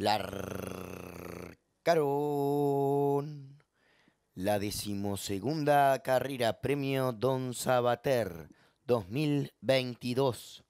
la decimosegunda carrera Premio Don Sabater 2022.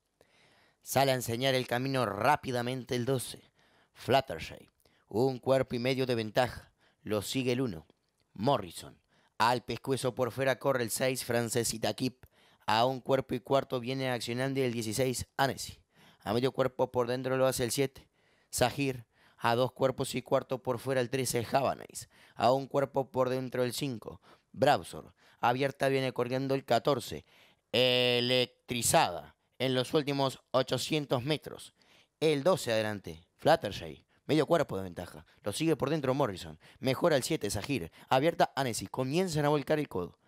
Sale a enseñar el camino rápidamente el 12. Fluttershy, un cuerpo y medio de ventaja. Lo sigue el 1. Morrison, al pescuezo por fuera corre el 6. Francesita Kip, a un cuerpo y cuarto viene accionando el 16. Annecy, a medio cuerpo por dentro lo hace el 7. Sahir, a dos cuerpos y cuarto por fuera el 13 Javanais, a un cuerpo por dentro el 5 Browser, abierta viene corriendo el 14 electrizada en los últimos 800 metros, el 12 adelante Fluttershy, medio cuerpo de ventaja, lo sigue por dentro Morrison, mejora el 7 Sahir, abierta Anesis, comienzan a volcar el codo.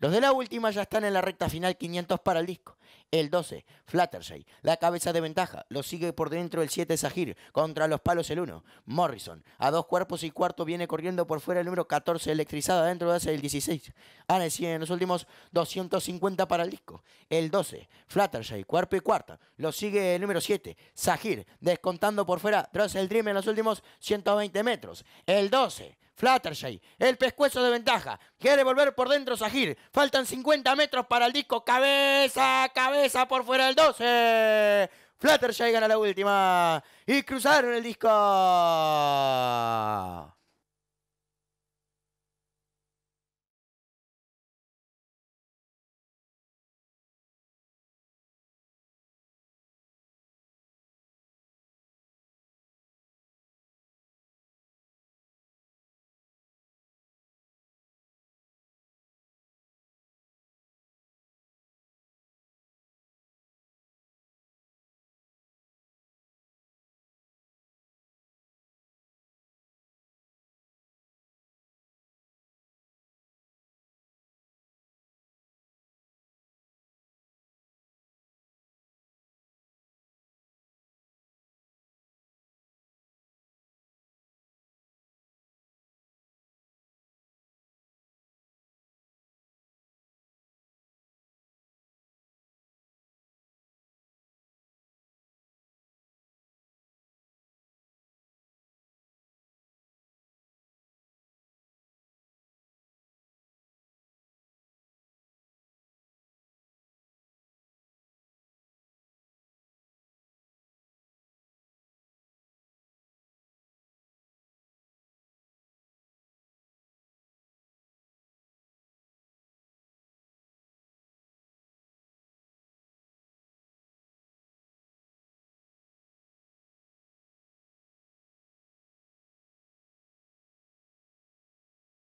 Los de la última ya están en la recta final 500 para el disco. El 12, Fluttershy, la cabeza de ventaja, lo sigue por dentro el 7 Sahir, contra los palos el 1. Morrison, a dos cuerpos y cuarto viene corriendo por fuera el número 14, electrizada dentro de ese el 16. Ah, sigue en los últimos 250 para el disco. El 12, Fluttershy, cuerpo y cuarta, lo sigue el número 7, Sahir, descontando por fuera tras el Dream en los últimos 120 metros. El 12, Fluttershy, el pescuezo de ventaja. Quiere volver por dentro Sahir. Faltan 50 metros para el disco. Cabeza, cabeza por fuera del 12. Fluttershy gana la última. Y cruzaron el disco.